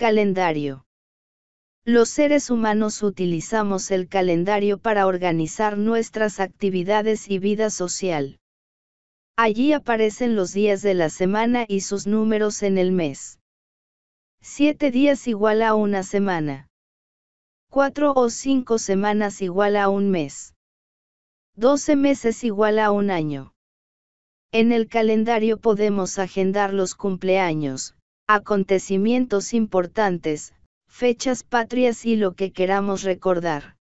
Calendario. Los seres humanos utilizamos el calendario para organizar nuestras actividades y vida social. Allí aparecen los días de la semana y sus números en el mes. Siete días igual a una semana. Cuatro o cinco semanas igual a un mes. Doce meses igual a un año. En el calendario podemos agendar los cumpleaños, acontecimientos importantes, fechas patrias y lo que queramos recordar.